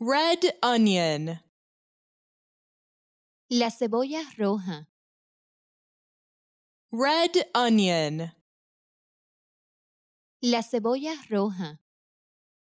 Red onion. La cebolla roja. Red onion. La cebolla roja.